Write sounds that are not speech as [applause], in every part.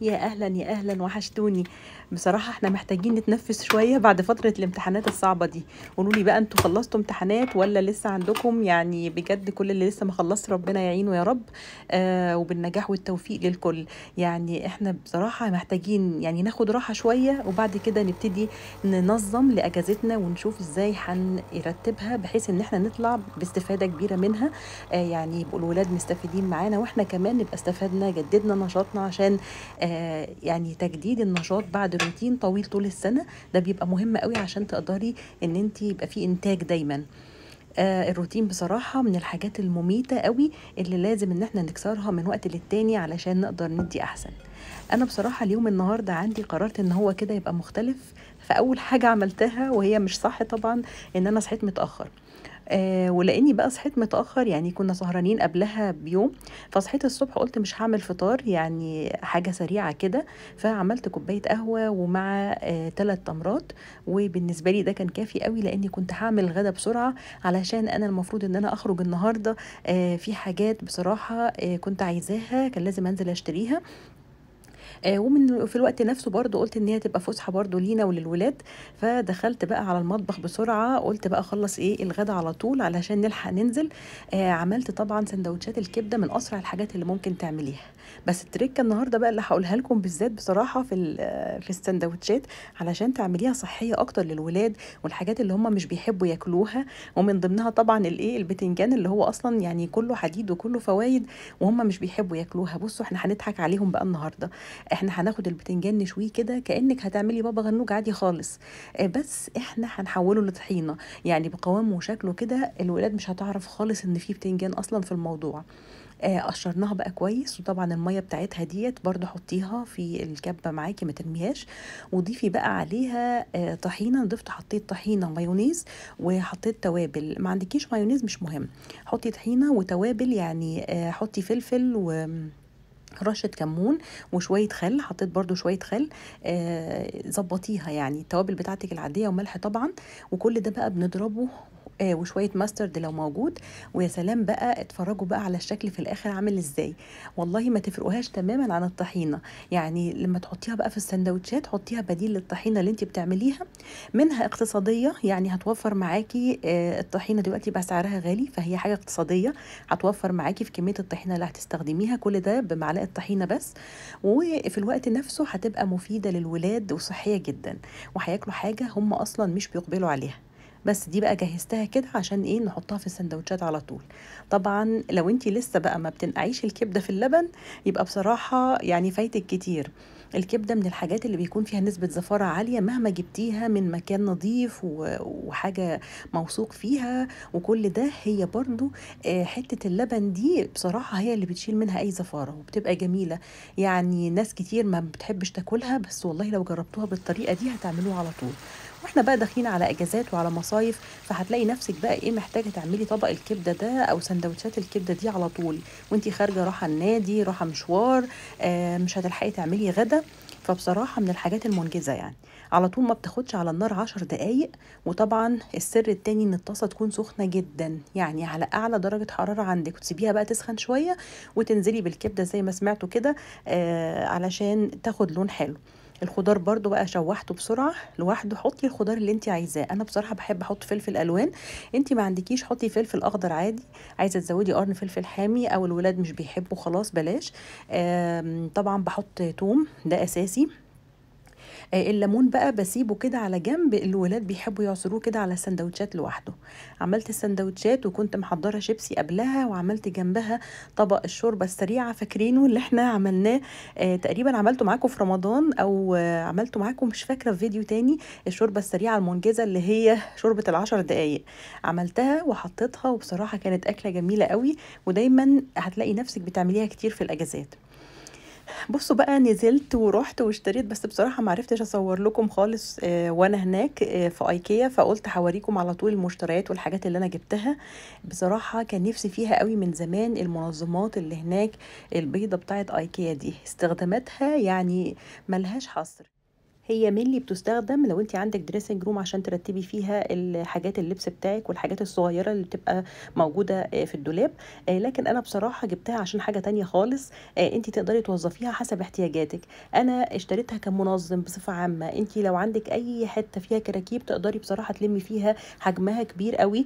يا اهلا يا اهلا وحشتوني بصراحه احنا محتاجين نتنفس شويه بعد فتره الامتحانات الصعبه دي قولوا لي بقى انتوا خلصتوا امتحانات ولا لسه عندكم يعني بجد كل اللي لسه ما خلص ربنا يعينه يا رب آه وبالنجاح والتوفيق للكل يعني احنا بصراحه محتاجين يعني ناخد راحه شويه وبعد كده نبتدي ننظم لاجازتنا ونشوف ازاي هنرتبها بحيث ان احنا نطلع باستفاده كبيره منها آه يعني يبقوا الولاد مستفيدين معانا واحنا كمان نبقى استفدنا جددنا نشاطنا عشان آه آه، يعني تجديد النشاط بعد روتين طويل طول السنه ده بيبقى مهم قوي عشان تقدري ان انت يبقى في انتاج دايما آه الروتين بصراحة من الحاجات المميتة قوي اللي لازم ان احنا نكسرها من وقت للتاني علشان نقدر ندي احسن انا بصراحه اليوم النهارده عندي قررت ان هو كده يبقى مختلف فاول حاجه عملتها وهي مش صح طبعا ان انا صحيت متاخر آه ولاني بقى صحيت متاخر يعني كنا سهرانين قبلها بيوم فصحيت الصبح قلت مش هعمل فطار يعني حاجه سريعه كده فعملت كوبايه قهوه ومع ثلاث آه تمرات وبالنسبه لي ده كان كافي قوي لاني كنت هعمل غدا بسرعه علشان انا المفروض ان انا اخرج النهارده آه في حاجات بصراحه آه كنت عايزاها كان لازم انزل اشتريها آه، ومن في الوقت نفسه برضو قلت ان هي تبقى فسحه برضو لينا وللولاد فدخلت بقى على المطبخ بسرعه قلت بقى اخلص ايه الغدا على طول علشان نلحق ننزل آه، عملت طبعا سندوتشات الكبده من اسرع الحاجات اللي ممكن تعمليها بس التريكه النهارده بقى اللي هقولها لكم بالذات بصراحه في في السندوتشات علشان تعمليها صحيه اكتر للولاد والحاجات اللي هم مش بيحبوا ياكلوها ومن ضمنها طبعا الايه البتنجان اللي هو اصلا يعني كله حديد وكله فوايد وهم مش بيحبوا ياكلوها بصوا احنا هنضحك عليهم بقى النهارده احنا هناخد البتنجان نشويه كده كانك هتعملي بابا غنوج عادي خالص آه، بس احنا هنحوله لطحينه يعني بقوامه وشكله كده الولاد مش هتعرف خالص ان في بتنجان اصلا في الموضوع آه، قشرناها بقى كويس وطبعا الميه بتاعتها ديت برضو حطيها في الكبه معاكي ما ترميهاش وضيفي بقى عليها آه، طحينه ضفت حطيت طحينه مايونيز وحطيت توابل ما عندكيش مايونيز مش مهم حطي طحينه وتوابل يعني آه، حطي فلفل و رشه كمون وشويه خل حطيت برضو شويه خل ظبطيها آه يعني التوابل بتاعتك العاديه وملح طبعا وكل ده بقى بنضربه آه، وشويه ماسترد لو موجود ويا سلام بقى اتفرجوا بقى على الشكل في الاخر عامل ازاي والله ما تفرقوهاش تماما عن الطحينه يعني لما تحطيها بقى في السندوتشات حطيها بديل للطحينه اللي انت بتعمليها منها اقتصاديه يعني هتوفر معاكي آه، الطحينه دلوقتي بقى سعرها غالي فهي حاجه اقتصاديه هتوفر معاكي في كميه الطحينه اللي هتستخدميها كل ده بمعلقه طحينه بس وفي الوقت نفسه هتبقى مفيده للولاد وصحيه جدا وهياكلوا حاجه هم اصلا مش بيقبلوا عليها بس دي بقى جهزتها كده عشان ايه نحطها في السندوتشات على طول طبعا لو انت لسه بقى ما بتنقعيش الكبده في اللبن يبقى بصراحه يعني فايتك كتير الكبده من الحاجات اللي بيكون فيها نسبه زفاره عاليه مهما جبتيها من مكان نظيف وحاجه موثوق فيها وكل ده هي برضو آه، حته اللبن دي بصراحه هي اللي بتشيل منها اي زفاره وبتبقى جميله يعني ناس كتير ما بتحبش تاكلها بس والله لو جربتوها بالطريقه دي هتعملوها على طول واحنا بقى داخلين على اجازات وعلى مصايف فهتلاقي نفسك بقى ايه محتاجه تعملي طبق الكبده ده او سندوتشات الكبده دي على طول وانت خارجه رايحه النادي رايحه مشوار آه مش هتلحقي تعملي غدا فبصراحة من الحاجات المنجزة يعني على طول ما بتاخدش على النار عشر دقايق وطبعا السر التاني ان الطاسة تكون سخنة جدا يعني على اعلى درجة حرارة عندك وتسيبيها بقى تسخن شوية وتنزلي بالكبدة زي ما سمعتوا كده آه علشان تاخد لون حلو الخضار برضو بقى شوحته بسرعه لوحده حطي الخضار اللي انت عايزاه انا بصراحه بحب احط فلفل الوان انت ما عندكيش حطي فلفل اخضر عادي عايزه تزودي قرن فلفل حامي او الولاد مش بيحبوا خلاص بلاش طبعا بحط توم ده اساسي آه، الليمون بقى بسيبه كده على جنب الولاد بيحبوا يعصروه كده على السندوتشات لوحده عملت السندوتشات وكنت محضره شيبسي قبلها وعملت جنبها طبق الشوربه السريعه فاكرينه اللي احنا عملناه آه، تقريبا عملته معاكم في رمضان او عملته معاكم مش فاكره في فيديو تاني الشوربه السريعه المنجزه اللي هي [laughs] شوربه العشر دقايق عملتها وحطيتها وبصراحه كانت اكله جميله قوي ودايما هتلاقي نفسك بتعمليها كتير في الاجازات بصوا بقى نزلت ورحت واشتريت بس بصراحه ما عرفتش اصور لكم خالص آه، وانا هناك آه، في ايكيا فقلت هوريكم على طول المشتريات والحاجات اللي انا جبتها بصراحه كان نفسي فيها قوي من زمان المنظمات اللي هناك البيضه بتاعت ايكيا دي استخداماتها يعني ملهاش حصر هي مينلي بتستخدم لو انت عندك دريسنج روم عشان ترتبي فيها الحاجات اللبس بتاعك والحاجات الصغيره اللي بتبقى موجوده آه، في الدولاب آه، لكن انا بصراحه جبتها عشان حاجه تانية خالص آه، انت تقدري توظفيها حسب احتياجاتك انا اشتريتها كمنظم بصفه عامه انت لو عندك اي حته فيها كراكيب تقدري بصراحه تلمي فيها حجمها كبير قوي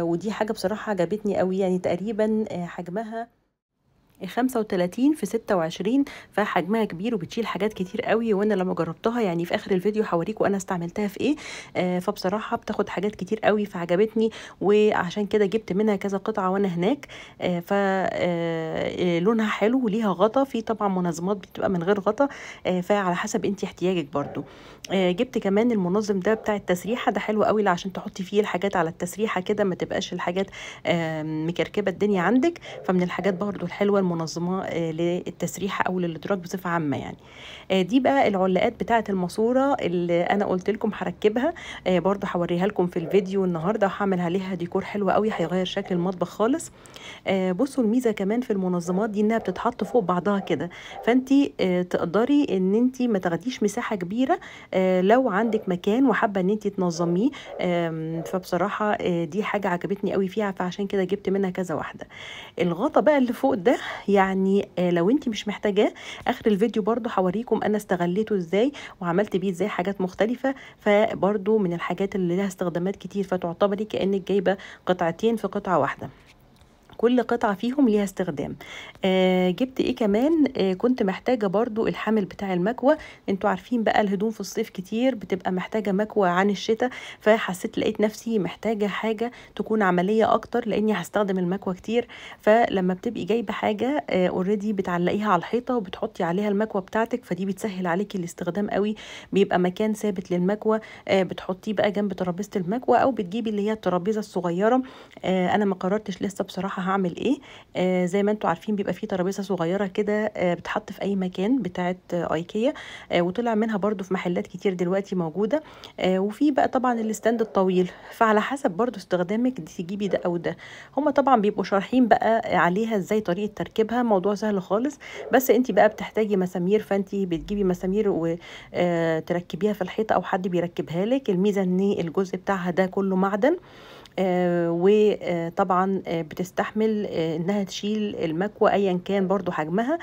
ودي حاجه بصراحه عجبتني قوي يعني تقريبا حجمها 35 في 26 فحجمها كبير وبتشيل حاجات كتير قوي وانا لما جربتها يعني في اخر الفيديو هوريكم انا استعملتها في ايه آه فبصراحه بتاخد حاجات كتير قوي فعجبتني وعشان كده جبت منها كذا قطعه وانا هناك آه ف آه، لونها حلو وليها غطا في طبعا منظمات بتبقى من غير غطا آه فعلى حسب انت احتياجك برضو آه جبت كمان المنظم ده بتاع التسريحه ده حلو قوي عشان تحطي فيه الحاجات على التسريحه كده ما تبقاش الحاجات مكركبه الدنيا عندك فمن الحاجات برضو الحلوه منظمه آه، للتسريحه او للادراك بصفه عامه يعني آه، دي بقى العلاقات بتاعه الماسوره اللي انا قلت لكم هركبها آه، برده هوريها لكم في الفيديو النهارده وهعمل عليها ديكور حلو قوي هيغير شكل المطبخ خالص بصوا الميزه كمان في المنظمات دي انها بتتحط فوق بعضها كده فانت تقدري ان انت ما تاخديش مساحه كبيره لو عندك مكان وحابه ان انت تنظميه فبصراحه دي حاجه عجبتني قوي فيها فعشان كده جبت منها كذا واحده الغطا بقى اللي فوق ده يعني آه، لو انت مش محتاجاه اخر الفيديو برضو هوريكم انا استغليته ازاي وعملت بيه ازاي حاجات مختلفه فبرضو من الحاجات اللي لها استخدامات كتير فتعتبري كانك جايبه قطعتين في قطعه واحده كل قطعة فيهم ليها استخدام آه جبت ايه كمان آه كنت محتاجة برضو الحامل بتاع المكوى انتوا عارفين بقى الهدوم في الصيف كتير بتبقى محتاجة مكوى عن الشتاء فحسيت لقيت نفسي محتاجة حاجة تكون عملية اكتر لاني هستخدم المكوى كتير فلما بتبقي جايبة حاجة اوريدي آه بتعلقيها على الحيطة وبتحطي عليها المكوى بتاعتك فدي بتسهل عليكي الاستخدام قوي بيبقى مكان ثابت للمكوى آه بتحطيه بقى جنب ترابيزة المكوى او بتجيبي اللي هي الترابيزة الصغيرة آه انا ما قررتش لسه بصراحة هعمل ايه آه زي ما انتم عارفين بيبقى فيه ترابيزه صغيره كده آه بتحط في اي مكان بتاعه آه ايكيا آه وطلع منها برده في محلات كتير دلوقتي موجوده آه وفي بقى طبعا الاستاند الطويل فعلى حسب برده استخدامك تجيبي ده او ده هما طبعا بيبقوا شارحين بقى عليها ازاي طريقه تركيبها موضوع سهل خالص بس انت بقى بتحتاجي مسامير فانت بتجيبي مسامير وتركبيها آه، في الحيطه او حد بيركبها لك الميزه ان الجزء بتاعها ده كله معدن آه، وطبعا آه، بتستحمل آه، انها تشيل المكوى ايا كان برضو حجمها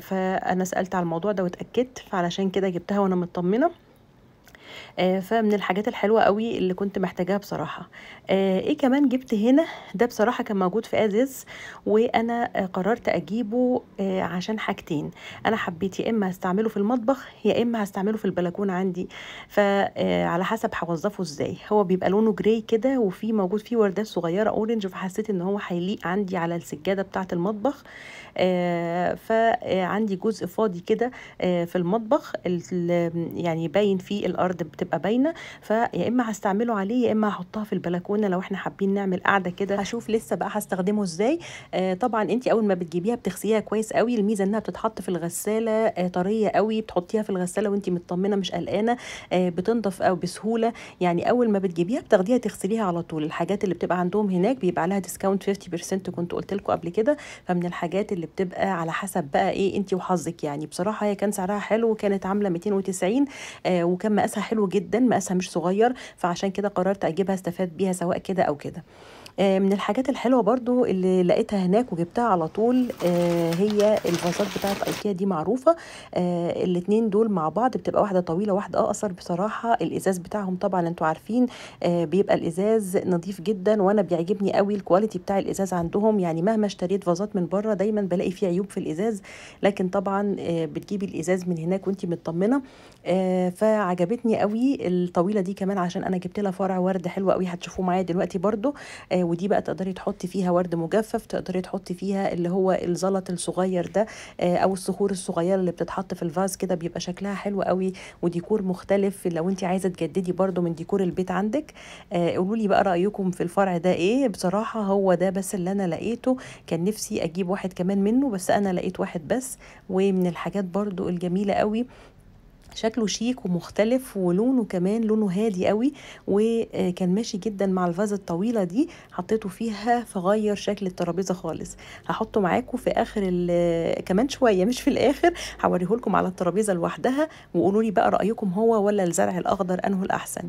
فانا سالت على الموضوع ده واتاكدت فعلشان كده جبتها وانا مطمنه آه، فمن الحاجات الحلوه قوي اللي كنت محتاجاها بصراحه آه، ايه كمان جبت هنا ده بصراحه كان موجود في ازيز وانا آه، قررت اجيبه عشان حاجتين انا حبيت يا اما هستعمله في المطبخ يا اما هستعمله في البلكونه عندي فعلى حسب هوظفه ازاي هو بيبقى لونه جراي كده وفي موجود فيه وردات صغيره اورنج فحسيت ان هو هيليق عندي على السجاده بتاعه المطبخ فعندي جزء فاضي كده في المطبخ يعني باين فيه الارض بتبقى باينه فيا اما هستعمله عليه يا اما هحطها في البلكونه لو احنا حابين نعمل قاعده كده هشوف لسه بقى هستخدمه ازاي آه طبعا انت اول ما بتجيبيها بتغسليها كويس قوي الميزه انها بتتحط في الغساله آه طريه قوي بتحطيها في الغساله وانت مطمنه مش قلقانه آه بتنضف او بسهوله يعني اول ما بتجيبيها بتاخديها تغسليها على طول الحاجات اللي بتبقى عندهم هناك بيبقى عليها ديسكاونت 50% كنت قلت لكم قبل كده فمن الحاجات اللي بتبقى على حسب بقى ايه انت وحظك يعني بصراحه هي كان سعرها حلو وكانت عامله 290 آه وكان مقاسها حلو جدا مقاسها مش صغير فعشان كده قررت اجيبها استفاد بيها سواء كده او كده آه، من الحاجات الحلوه برضو اللي لقيتها هناك وجبتها على طول آه، هي الفازات بتاعه ايكيا دي معروفه آه، الاتنين دول مع بعض بتبقى واحده طويله واحده اقصر بصراحه الازاز بتاعهم طبعا انتوا عارفين بيبقى الازاز نظيف جدا وانا بيعجبني قوي الكواليتي بتاع الازاز عندهم يعني مهما اشتريت فازات من بره دايما بلاقي فيه عيوب في الازاز لكن طبعا بتجيبي الازاز من هناك وانت مطمنه فعجبتني قوي الطويله دي كمان عشان انا جبت لها فرع ورد حلو قوي هتشوفوه معايا دلوقتي برده ودي بقى تقدري تحطي فيها ورد مجفف تقدري تحطي فيها اللي هو الزلط الصغير ده آه، او الصخور الصغيره اللي بتتحط في الفاز كده بيبقى شكلها حلو قوي وديكور مختلف لو انت عايزه تجددي برده من ديكور البيت عندك آه، قولوا لي بقى رايكم في الفرع ده ايه بصراحه هو ده بس اللي انا لقيته كان نفسي اجيب واحد كمان منه بس انا لقيت واحد بس ومن الحاجات برده الجميله قوي شكله شيك ومختلف ولونه كمان لونه هادي قوي وكان ماشي جدا مع الفازه الطويله دي حطيته فيها فغير شكل الترابيزه خالص هحطه معاكم في اخر [laughs] كمان شويه مش في الاخر هوريه لكم على الترابيزه لوحدها وقولوا لي بقى رايكم هو ولا الزرع الاخضر انه الاحسن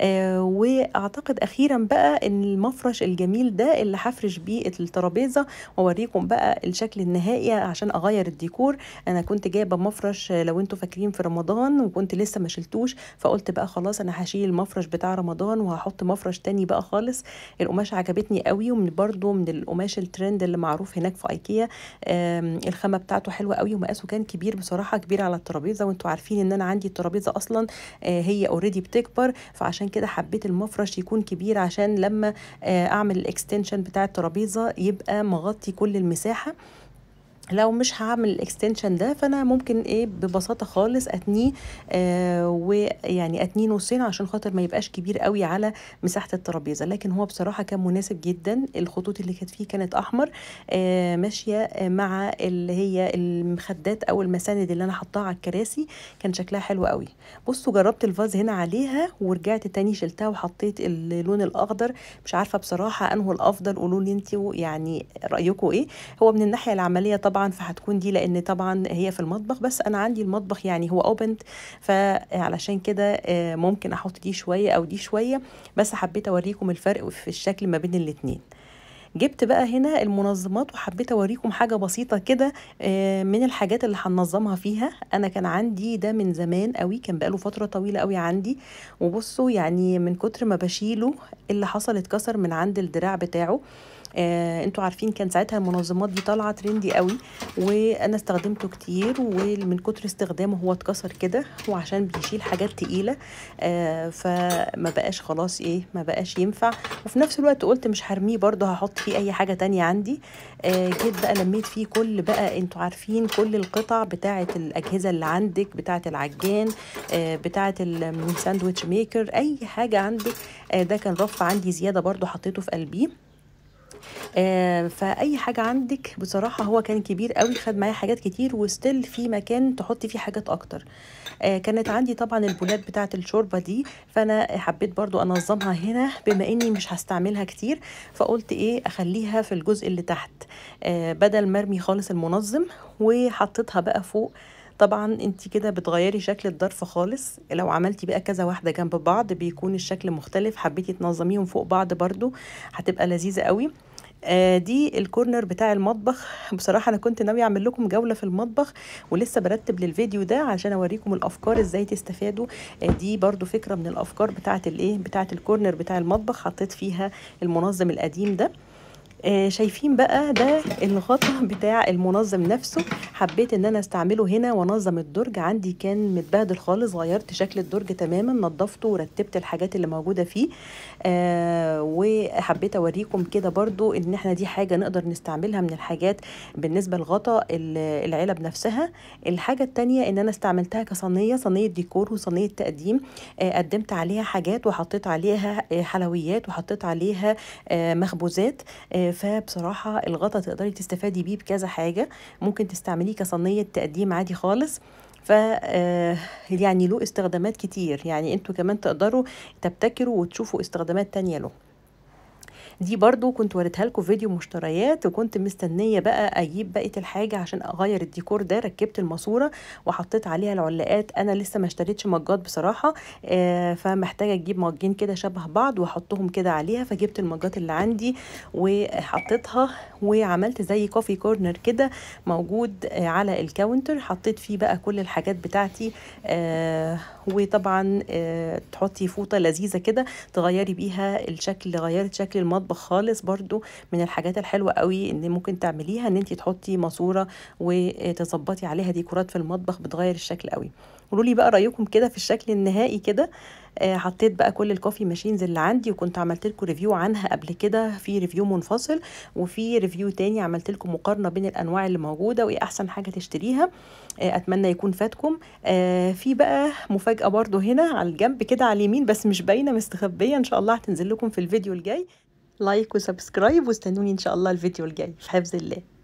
آه واعتقد اخيرا بقى ان المفرش الجميل ده اللي هفرش بيه الترابيزه ووريكم بقى الشكل النهائي عشان اغير الديكور انا كنت جايبه مفرش لو انتم فاكرين في رمضان رمضان وكنت لسه ما شلتوش فقلت بقى خلاص انا هشيل المفرش بتاع رمضان وهحط مفرش تاني بقى خالص القماش عجبتني قوي ومن برضو من القماش الترند اللي معروف هناك في ايكيا الخامه بتاعته حلوه قوي ومقاسه كان كبير بصراحه كبير على الترابيزه وانتوا عارفين ان انا عندي الترابيزه اصلا آه، هي اوريدي بتكبر فعشان كده حبيت المفرش يكون كبير عشان لما آه، اعمل الاكستنشن بتاع الترابيزه يبقى مغطي كل المساحه لو مش هعمل الاكستنشن ده فانا ممكن ايه ببساطه خالص اتنيه آه ويعني اتنيه نصين عشان خاطر ما يبقاش كبير قوي على مساحه الترابيزه لكن هو بصراحه كان مناسب جدا الخطوط اللي كانت فيه كانت احمر آه ماشيه آه، مع اللي هي المخدات او المساند اللي انا حطاها على الكراسي كان شكلها حلو قوي بصوا جربت الفاز هنا عليها ورجعت تاني شلتها وحطيت اللون الاخضر مش عارفه بصراحه انه الافضل قولوا لي انتوا يعني رايكم ايه هو من الناحيه العمليه طبعا طبعا فهتكون دي لان طبعا هي في المطبخ بس انا عندي المطبخ يعني هو اوبند فعلشان كده آه، ممكن احط دي شويه او دي شويه بس حبيت اوريكم الفرق في الشكل ما بين الاتنين جبت بقى هنا المنظمات وحبيت اوريكم حاجه بسيطه كده آه، من الحاجات اللي هننظمها فيها انا كان عندي ده من زمان قوي كان بقاله فتره طويله قوي عندي وبصوا يعني من كتر ما بشيله اللي حصل اتكسر من عند الدراع بتاعه آه انتوا عارفين كان ساعتها المنظمات دي طالعه ترندي قوي وانا استخدمته كتير ومن كتر استخدامه هو اتكسر كده وعشان بيشيل حاجات تقيله آه فما بقاش خلاص ايه ما بقاش ينفع وفي نفس الوقت قلت مش هرميه برده هحط فيه اي حاجه تانية عندي آه جيت بقى لميت فيه كل بقى انتوا عارفين كل القطع بتاعه الاجهزه اللي عندك بتاعه العجان آه بتاعه الساندويتش ميكر اي حاجه عندك آه ده كان رف عندي زياده برده حطيته في قلبيه آه فاي حاجه عندك بصراحه هو كان كبير قوي خد معايا حاجات كتير وستيل في مكان تحطي فيه حاجات اكتر آه كانت عندي طبعا البولات بتاعه الشوربه دي فانا حبيت برضو انظمها هنا بما اني مش هستعملها كتير فقلت ايه اخليها في الجزء اللي تحت آه بدل مرمي خالص المنظم وحطيتها بقى فوق طبعا انت كده بتغيري شكل الظرف خالص لو عملتي بقى كذا واحده جنب بعض بيكون الشكل مختلف حبيتي تنظميهم فوق بعض برضو هتبقى لذيذه قوي آه، دي الكورنر بتاع المطبخ بصراحه انا كنت ناويه اعمل لكم جوله في المطبخ ولسه برتب للفيديو ده عشان اوريكم الافكار ازاي تستفادوا آه، دي برده فكره من الافكار بتاعه الايه بتاعه الكورنر بتاع المطبخ حطيت فيها المنظم القديم ده آه شايفين بقى ده الغطا بتاع المنظم نفسه حبيت ان انا استعمله هنا وانظم الدرج عندي كان متبهدل خالص غيرت شكل الدرج تماما نظفته ورتبت الحاجات اللي موجوده فيه آه وحبيت اوريكم كده برضو ان احنا دي حاجه نقدر نستعملها من الحاجات بالنسبه لغطا العلب نفسها الحاجه الثانيه ان انا استعملتها كصينيه صينيه ديكور وصينيه تقديم آه قدمت عليها حاجات وحطيت عليها آه، حلويات وحطيت عليها آه مخبوزات آه فبصراحة الغطا تقدري تستفادي بيه بكذا حاجة ممكن تستعمليه كصنية تقديم عادي خالص ف آه، يعني له استخدامات كتير يعني انتوا كمان تقدروا تبتكروا وتشوفوا استخدامات تانية له دي برضو كنت وريتها لكم فيديو مشتريات وكنت مستنيه بقى اجيب بقيه الحاجه عشان اغير الديكور ده ركبت الماسوره وحطيت عليها العلاقات انا لسه ما اشتريتش مجات بصراحه آه فمحتاجه اجيب مجين كده شبه بعض واحطهم كده عليها فجبت المجات اللي عندي وحطيتها وعملت زي كوفي كورنر كده موجود آه، على الكاونتر حطيت فيه بقى كل الحاجات بتاعتي آه وطبعا آه، تحطي فوطه لذيذه كده تغيري بيها الشكل غيرت شكل المطبخ خالص برضو من الحاجات الحلوه قوي ان ممكن تعمليها ان انت تحطي ماسوره وتظبطي عليها ديكورات في المطبخ بتغير الشكل قوي قولوا لي بقى رايكم كده في الشكل النهائي كده آه حطيت بقى كل الكوفي ماشينز اللي عندي وكنت عملت لكم ريفيو عنها قبل كده في ريفيو منفصل وفي ريفيو تاني عملت لكم مقارنه بين الانواع اللي موجوده وايه احسن حاجه تشتريها آه اتمنى يكون فاتكم آه في بقى مفاجاه برده هنا على الجنب كده على اليمين بس مش باينه مستخبيه ان شاء الله هتنزل لكم في الفيديو الجاي لايك وسبسكرايب واستنوني ان شاء الله الفيديو الجاي في حفظ الله